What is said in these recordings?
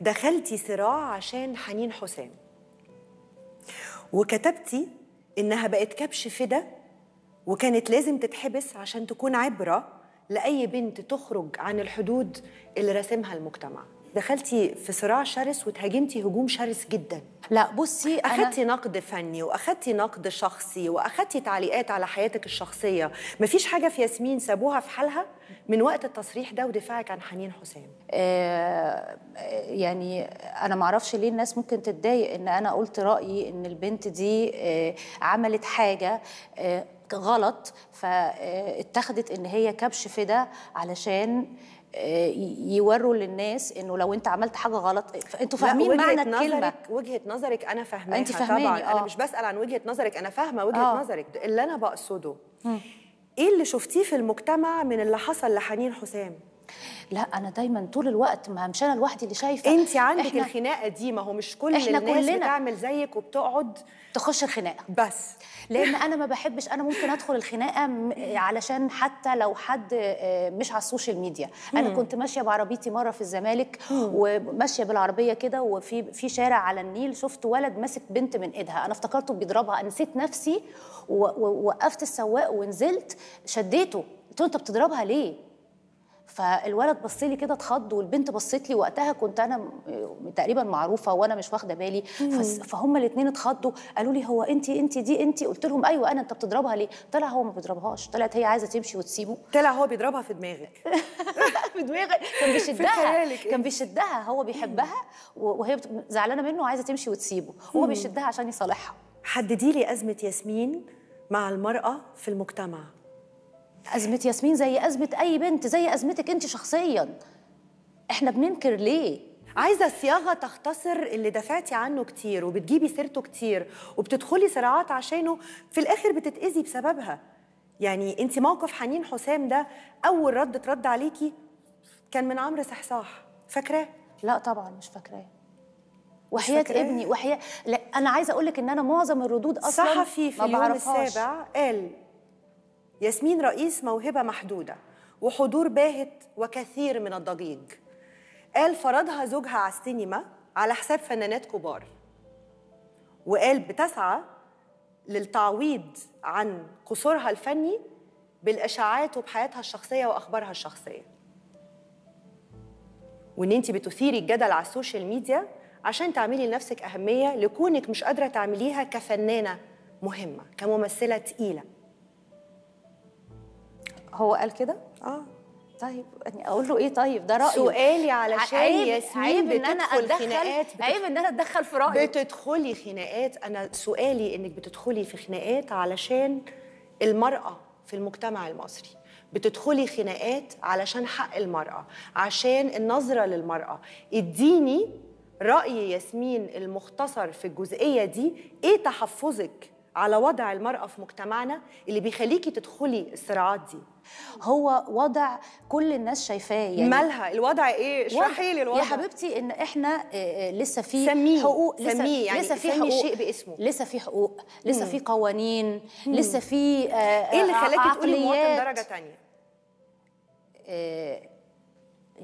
دخلتي صراع عشان حنين حسام وكتبتي إنها بقت كبش فدا وكانت لازم تتحبس عشان تكون عبرة لأي بنت تخرج عن الحدود اللي راسمها المجتمع دخلتي في صراع شرس وتهاجمتي هجوم شرس جدا لا بصي اخدتي أنا... نقد فني واخدتي نقد شخصي واخدتي تعليقات على حياتك الشخصيه مفيش حاجه في ياسمين سابوها في حالها من وقت التصريح ده ودفاعك عن حنين حسام آه،, آه يعني انا ما اعرفش ليه الناس ممكن تتضايق ان انا قلت رايي ان البنت دي آه عملت حاجه آه غلط فاتخذت ان هي كبش فدا علشان آه، يوروا للناس انه لو انت عملت حاجه غلط انتوا فاهمين معنى الكلمه وجهه نظرك انا فاهماها انت طبعا آه. انا مش بسال عن وجهه نظرك انا فاهمه وجهه آه. نظرك اللي انا بقصده م. ايه اللي شفتيه في المجتمع من اللي حصل لحنين حسام لا انا دايما طول الوقت ما مش انا لوحدي اللي شايفه انت عندك الخناقه دي ما هو مش كل احنا الناس كلنا بتعمل زيك وبتقعد تخش الخناقه بس لان انا ما بحبش انا ممكن ادخل الخناقه علشان حتى لو حد آه، مش على السوشيال ميديا انا مم. كنت ماشيه بعربيتي مره في الزمالك وماشيه بالعربيه كده وفي في شارع على النيل شفت ولد ماسك بنت من ايدها انا افتكرته بيضربها نسيت نفسي ووقفت السواق ونزلت شديته قلت له انت بتضربها ليه فالولد بص لي كده اتخض والبنت بصت لي وقتها كنت انا تقريبا معروفه وانا مش واخده بالي فهم الاثنين اتخضوا قالوا لي هو انت انت دي انت قلت لهم ايوه انا انت بتضربها ليه طلع هو ما بيضربهاش طلعت هي عايزه تمشي وتسيبه طلع هو بيضربها في دماغك في دماغك كان بيشدها كان بيشدها هو بيحبها وهي زعلانه منه وعايزه تمشي وتسيبه هو بيشدها عشان يصالحها حددي لي ازمه ياسمين مع المراه في المجتمع ازمه ياسمين زي ازمه اي بنت زي ازمتك انت شخصيا احنا بننكر ليه عايزه صياغه تختصر اللي دفعتي عنه كتير وبتجيبي سيرته كتير وبتدخلي صراعات عشانه في الاخر بتتاذي بسببها يعني انت موقف حنين حسام ده اول رد اترد عليكي كان من عمرو صحصاح فاكراه لا طبعا مش فاكراه وحياه ابني وحياه لا انا عايزه اقول لك ان انا معظم الردود اصلا صحفي في اليوم السابع قال ياسمين رئيس موهبة محدودة وحضور باهت وكثير من الضجيج قال فرضها زوجها على السينما على حساب فنانات كبار وقال بتسعى للتعويض عن قصورها الفني بالاشاعات وبحياتها الشخصيه واخبارها الشخصيه وان انت بتثيري الجدل على السوشيال ميديا عشان تعملي لنفسك اهميه لكونك مش قادره تعمليها كفنانه مهمه كممثله تقيله هو قال كده؟ اه طيب يعني اقول له ايه طيب ده رايه سؤالي علشان عيب ياسمين عيب ان انا اتدخل خناقات بتدخل عيب ان انا اتدخل في رايه بتدخلي خناقات انا سؤالي انك بتدخلي في خناقات علشان المراه في المجتمع المصري بتدخلي خناقات علشان حق المراه عشان النظره للمراه اديني راي ياسمين المختصر في الجزئيه دي ايه تحفظك على وضع المرأة في مجتمعنا اللي بيخليكي تدخلي الصراعات دي هو وضع كل الناس شايفاه يعني مالها الوضع ايه اشرحي لي الوضع يا حبيبتي ان احنا آه، آه، لسه في سميه. حقوق لسه سميه يعني لسه في حقوق شيء باسمه لسه في حقوق لسه في قوانين مم. لسه في آه ايه اللي آه، خلاكي تقولي مواطن درجه ثانيه آه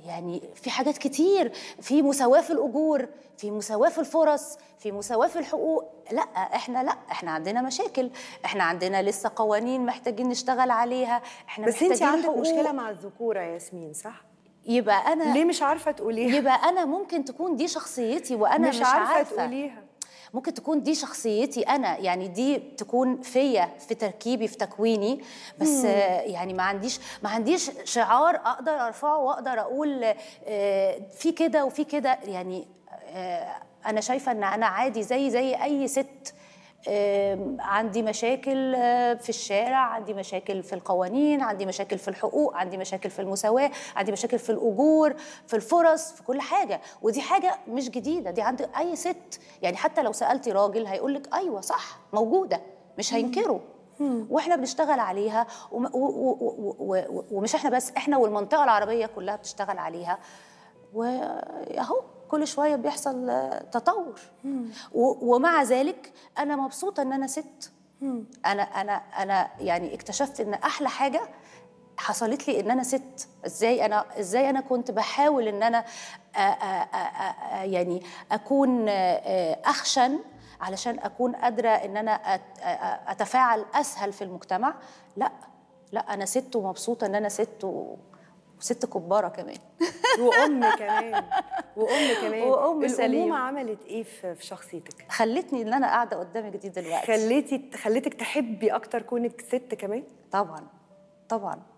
يعني في حاجات كتير في مساواة في الأجور في مساواة في الفرص في مساواة في الحقوق لا احنا لا احنا عندنا مشاكل احنا عندنا لسه قوانين محتاجين نشتغل عليها احنا بس انت عندك حقوق. مشكلة مع الذكورة يا ياسمين صح؟ يبقى انا ليه مش عارفه تقوليها يبقى انا ممكن تكون دي شخصيتي وانا مش, مش عارفه, عارفة. تقوليها ممكن تكون دي شخصيتي انا يعني دي تكون فيا في تركيبي في تكويني بس مم. يعني ما عنديش ما عنديش شعار اقدر ارفعه واقدر اقول آه، في كده وفي كده يعني آه، انا شايفه ان انا عادي زي زي اي ست عندي مشاكل آه، في الشارع عندي مشاكل في القوانين عندي مشاكل في الحقوق عندي مشاكل في المساواة عندي مشاكل في الأجور في الفرص في كل حاجة ودي حاجة مش جديدة دي عند أي ست يعني حتى لو سألتي راجل هيقولك أيوة صح موجودة مش هينكروا واحنا بنشتغل عليها ومش احنا بس احنا والمنطقه العربيه كلها بتشتغل عليها واهو كل شويه بيحصل آه، تطور ومع ذلك انا مبسوطه ان انا ست انا انا انا يعني اكتشفت ان احلى حاجه حصلت لي ان انا ست ازاي انا ازاي انا كنت بحاول ان انا آآ آه، آآ آه، يعني اكون اخشن علشان اكون قادره ان انا اتفاعل اسهل في المجتمع لا لا انا ست ومبسوطه ان انا ست و... وست كباره كمان وام كمان وام كمان وام سليم الامومه عملت ايه في شخصيتك خلتني ان انا قاعده قدامك دي دلوقتي خليتي خليتك تحبي اكتر كونك ست كمان طبعا طبعا